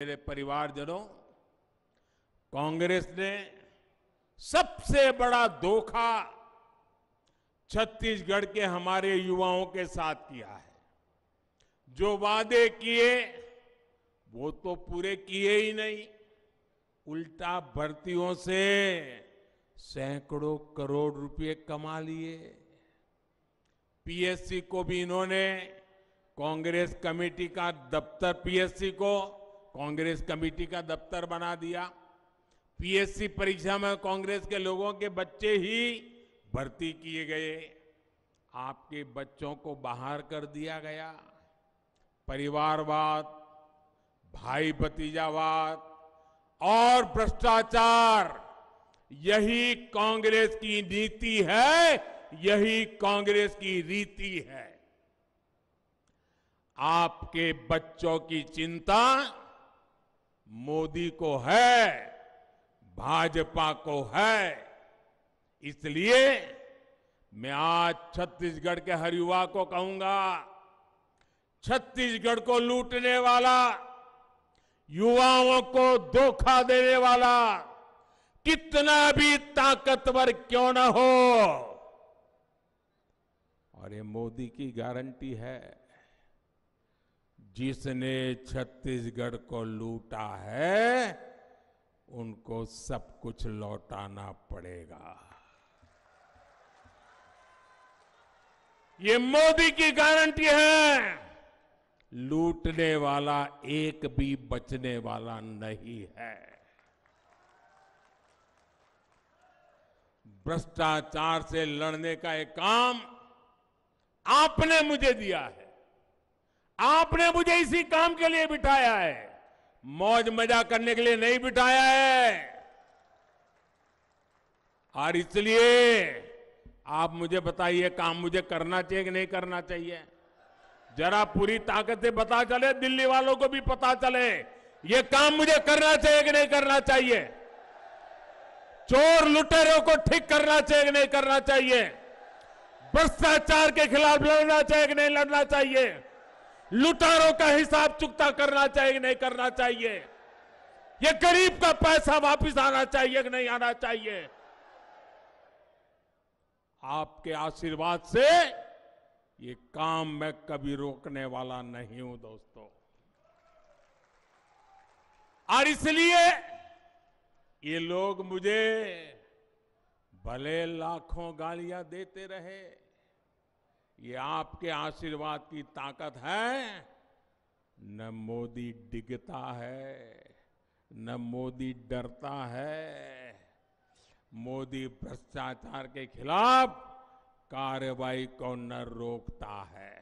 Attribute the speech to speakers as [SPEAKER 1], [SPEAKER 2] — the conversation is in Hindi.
[SPEAKER 1] मेरे परिवारजनों कांग्रेस ने सबसे बड़ा धोखा छत्तीसगढ़ के हमारे युवाओं के साथ किया है जो वादे किए वो तो पूरे किए ही नहीं उल्टा भर्तियों से सैकड़ों करोड़ रुपए कमा लिए पीएससी को भी इन्होंने कांग्रेस कमेटी का दफ्तर पीएससी को कांग्रेस कमेटी का दफ्तर बना दिया पीएससी परीक्षा में कांग्रेस के लोगों के बच्चे ही भर्ती किए गए आपके बच्चों को बाहर कर दिया गया परिवारवाद भाई भतीजावाद और भ्रष्टाचार यही कांग्रेस की नीति है यही कांग्रेस की रीति है आपके बच्चों की चिंता मोदी को है भाजपा को है इसलिए मैं आज छत्तीसगढ़ के हर युवा को कहूंगा छत्तीसगढ़ को लूटने वाला युवाओं को धोखा देने वाला कितना भी ताकतवर क्यों न हो और ये मोदी की गारंटी है जिसने छत्तीसगढ़ को लूटा है उनको सब कुछ लौटाना पड़ेगा ये मोदी की गारंटी है लूटने वाला एक भी बचने वाला नहीं है भ्रष्टाचार से लड़ने का एक काम आपने मुझे दिया है आपने मुझे इसी काम के लिए बिठाया है मौज मजा करने के लिए नहीं बिठाया है और इसलिए आप मुझे बताइए काम मुझे करना चाहिए कि नहीं करना चाहिए जरा पूरी ताकत से पता चले दिल्ली वालों को भी पता चले ये काम मुझे करना चाहिए कि नहीं करना चाहिए चोर लुटेरों को ठीक करना चाहिए कि नहीं करना चाहिए भ्रष्टाचार के खिलाफ लड़ना चाहिए कि नहीं लड़ना चाहिए लुटारों का हिसाब चुकता करना चाहिए कि नहीं करना चाहिए ये गरीब का पैसा वापस आना चाहिए कि नहीं आना चाहिए आपके आशीर्वाद से ये काम मैं कभी रोकने वाला नहीं हूं दोस्तों और इसलिए ये लोग मुझे भले लाखों गालियां देते रहे ये आपके आशीर्वाद की ताकत है न मोदी डिगता है न मोदी डरता है मोदी भ्रष्टाचार के खिलाफ कार्रवाई को न रोकता है